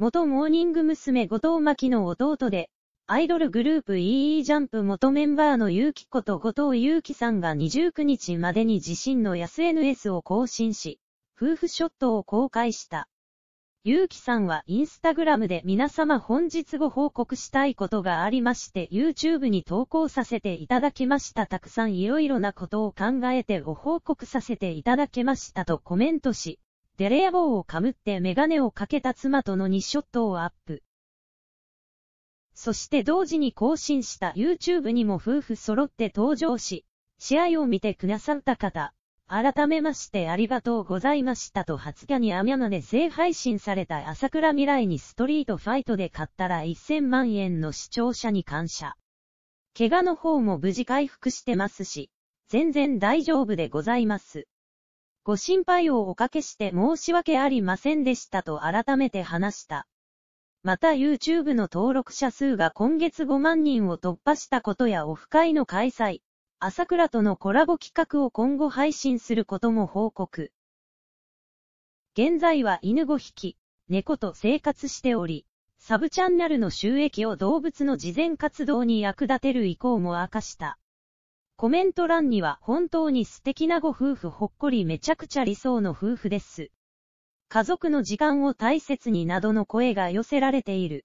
元モーニング娘。後藤真希の弟で、アイドルグループ EE ジャンプ元メンバーのゆうきこと後藤ゆうきさんが29日までに自身の SNS を更新し、夫婦ショットを公開した。ゆうきさんはインスタグラムで皆様本日ご報告したいことがありまして YouTube に投稿させていただきました。たくさんいろいろなことを考えてご報告させていただきましたとコメントし、デレア帽をかむってメガネをかけた妻との2ショットをアップ。そして同時に更新した YouTube にも夫婦揃って登場し、試合を見てくださった方、改めましてありがとうございましたと20日にアミャマで正配信された朝倉未来にストリートファイトで勝ったら1000万円の視聴者に感謝。怪我の方も無事回復してますし、全然大丈夫でございます。ご心配をおかけして申し訳ありませんでしたと改めて話した。また YouTube の登録者数が今月5万人を突破したことやオフ会の開催、朝倉とのコラボ企画を今後配信することも報告。現在は犬5匹、猫と生活しており、サブチャンネルの収益を動物の慈善活動に役立てる意向も明かした。コメント欄には本当に素敵なご夫婦ほっこりめちゃくちゃ理想の夫婦です。家族の時間を大切になどの声が寄せられている。